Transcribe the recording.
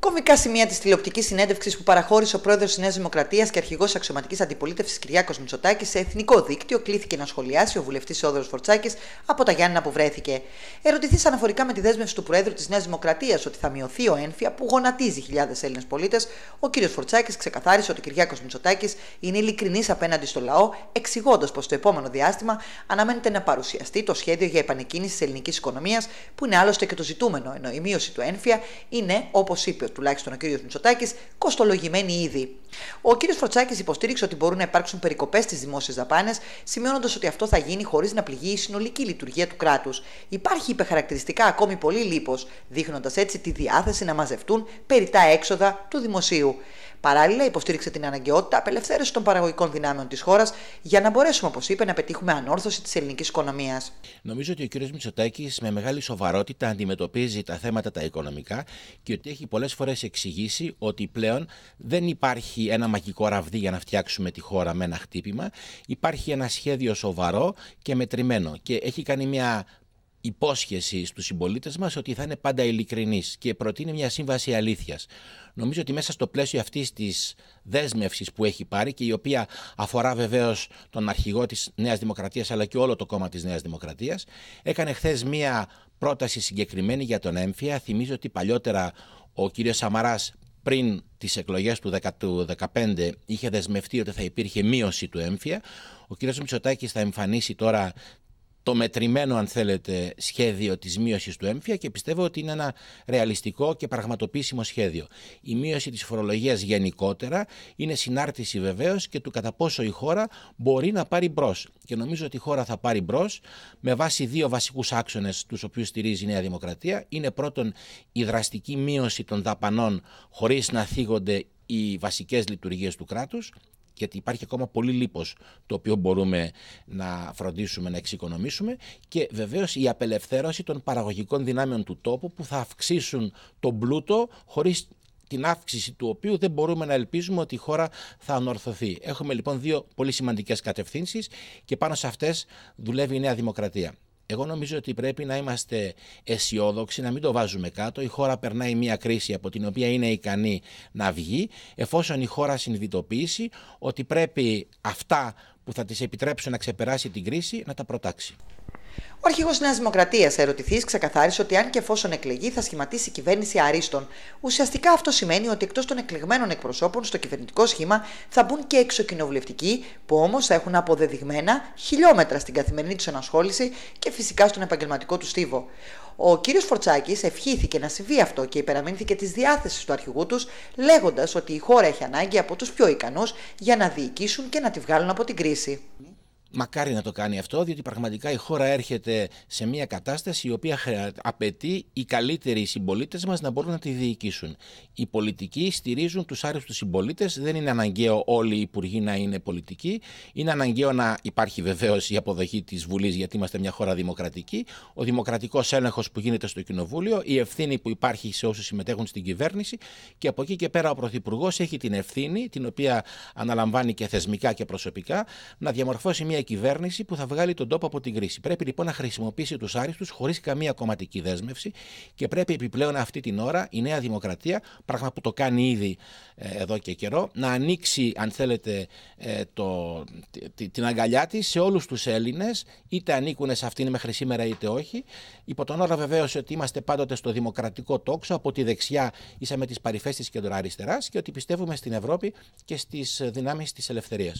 Κομικά σημεία της τηλεοπτικής συνέντευξης που παραχώρησε ο πρόεδρος της Νέας Δημοκρατίας και αρχηγός αξιωματικής αντιπολίτευσης Κυριάκος Μητσοτάκης σε εθνικό δίκτυο κλήθηκε να σχολιάσει ο βουλευτής Όδωρο Φορτσάκης από τα Γιάννηνα που βρέθηκε. Ερωτηθεί αναφορικά με τη δέσμευση του Προέδρου της Νέας Δημοκρατίας ότι θα μειωθεί ο ένφια που γονατίζει χιλιάδες Έλληνες πολίτες, ο κ. Φορτσάκης ξεκαθάρισε ότι ο Κυριάκος Μητσοτάκης είναι ειλικρινής απέναντι στο λαό, εξηγώντας πως το επόμενο διάστημα αναμένεται να παρουσιαστεί το σχέδιο για επανεκκίνηση της ελληνικής οικονομίας, που είναι άλλωστε και το ζητούμενο, ενώ η μείωση του ένφια είναι, όπως είπε τουλάχιστον ο κ. Μητσοτάκη, κοστολογημένη ήδη. Ο κ. Φροτσάκης υποστήριξε ότι μπορούν να υπάρξουν περικοπές στις δημόσιες δαπάνες, σημειώνοντας ότι αυτό θα γίνει χωρίς να πληγεί η συνολική λειτουργία του κράτους. Υπάρχει υπεχαρακτηριστικά ακόμη πολύ λίπος, δείχνοντας έτσι τη διάθεση να μαζευτούν περί τα έξοδα του δημοσίου. Παράλληλα, υποστήριξε την αναγκαιότητα απελευθέρωσης των παραγωγικών δυνάμεων της χώρας για να μπορέσουμε, όπως είπε, να πετύχουμε ανόρθωση της ελληνικής οικονομίας. Νομίζω ότι ο κ. Μητσοτάκης με μεγάλη σοβαρότητα αντιμετωπίζει τα θέματα τα οικονομικά και ότι έχει πολλές φορές εξηγήσει ότι πλέον δεν υπάρχει ένα μαγικό ραβδί για να φτιάξουμε τη χώρα με ένα χτύπημα. Υπάρχει ένα σχέδιο σοβαρό και μετρημένο και έχει κάνει μια υπόσχεση στους συμπολίτες μας ότι θα είναι πάντα ειλικρινής και προτείνει μια σύμβαση αλήθειας. Νομίζω ότι μέσα στο πλαίσιο αυτής της δέσμευσης που έχει πάρει και η οποία αφορά βεβαίως τον αρχηγό της Νέας Δημοκρατίας αλλά και όλο το κόμμα της Νέας Δημοκρατίας έκανε χθες μια πρόταση συγκεκριμένη για τον έμφυα. Θυμίζω ότι παλιότερα ο κύριος Σαμαράς πριν τις εκλογές του 2015 είχε δεσμευτεί ότι θα υπήρχε μείωση του έμφυα. Ο κ. Μητσοτάκης θα εμφανίσει τώρα το μετρημένο αν θέλετε σχέδιο της μείωσης του έμφυα και πιστεύω ότι είναι ένα ρεαλιστικό και πραγματοποιήσιμο σχέδιο. Η μείωση της φορολογίας γενικότερα είναι συνάρτηση βεβαίως και του κατά πόσο η χώρα μπορεί να πάρει μπρος. Και νομίζω ότι η χώρα θα πάρει μπρος με βάση δύο βασικούς άξονες τους οποίους στηρίζει η Νέα Δημοκρατία. Είναι πρώτον η δραστική μείωση των δαπανών χωρίς να θίγονται οι βασικές λειτουργίες του κράτους γιατί υπάρχει ακόμα πολύ λίπος το οποίο μπορούμε να φροντίσουμε, να εξοικονομήσουμε και βεβαίως η απελευθέρωση των παραγωγικών δυνάμεων του τόπου που θα αυξήσουν τον πλούτο χωρίς την αύξηση του οποίου δεν μπορούμε να ελπίζουμε ότι η χώρα θα ανορθωθεί. Έχουμε λοιπόν δύο πολύ σημαντικές κατευθύνσεις και πάνω σε αυτές δουλεύει η Νέα Δημοκρατία. Εγώ νομίζω ότι πρέπει να είμαστε αισιόδοξοι, να μην το βάζουμε κάτω. Η χώρα περνάει μια κρίση από την οποία είναι ικανή να βγει, εφόσον η χώρα συνειδητοποιήσει ότι πρέπει αυτά που θα της επιτρέψουν να ξεπεράσει την κρίση να τα προτάξει. Ο αρχηγός Νέας Δημοκρατίας, ερωτηθείς, ξεκαθάρισε ότι αν και εφόσον εκλεγεί, θα σχηματίσει κυβέρνηση αρίστων. Ουσιαστικά αυτό σημαίνει ότι εκτός των εκλεγμένων εκπροσώπων στο κυβερνητικό σχήμα θα μπουν και εξοκοινοβουλευτικοί, που όμως θα έχουν αποδεδειγμένα χιλιόμετρα στην καθημερινή τους ενασχόληση και φυσικά στον επαγγελματικό τους στίβο. Ο κύριος Φορτσάκης ευχήθηκε να συμβεί αυτό και υπεραμείνθηκε της διάθεσης του αρχηγού τους, λέγοντας ότι η χώρα έχει ανάγκη από τους πιο ικανούς για να διοικήσουν και να τη βγάλουν από την κρίση. Μακάρι να το κάνει αυτό, διότι πραγματικά η χώρα έρχεται σε μια κατάσταση η οποία απαιτεί οι καλύτεροι συμπολίτες μας να μπορούν να τη διοικήσουν. Οι πολιτικοί στηρίζουν τους άριστους συμπολίτες. Δεν είναι αναγκαίο όλοι οι υπουργοί να είναι πολιτικοί. Είναι αναγκαίο να υπάρχει βεβαίως η αποδοχή της Βουλής, γιατί είμαστε μια χώρα δημοκρατική. Ο δημοκρατικός έλεγχος που γίνεται στο Κοινοβούλιο, η ευθύνη που υπάρχει σε όσους συμμετέχουν στην κυβέρνηση και από εκεί και πέρα ο Πρωθυπουργός έχει την ευθύνη, την οποία αναλαμβάνει και θεσμικά και προσωπικά, να διαμορφώσει μια μια κυβέρνηση που θα βγάλει τον τόπο από την κρίση. Πρέπει λοιπόν να χρησιμοποιήσει τους άριστους χωρίς καμία κομματική δέσμευση και πρέπει επιπλέον αυτή την ώρα η Νέα Δημοκρατία, πράγμα που το κάνει ήδη ε, εδώ και καιρό, να ανοίξει, αν θέλετε, ε, το, την αγκαλιά της σε όλους τους Έλληνες, είτε ανήκουν σε αυτήν μέχρι σήμερα είτε όχι. Υπό τον όρο βεβαίως ότι είμαστε πάντοτε στο δημοκρατικό τόξο, από τη δεξιά είσαμε τις παρυφές της κεντροαριστεράς και ότι πιστεύουμε στην Ευρώπη και στις δυνάμεις της ελευθερίας.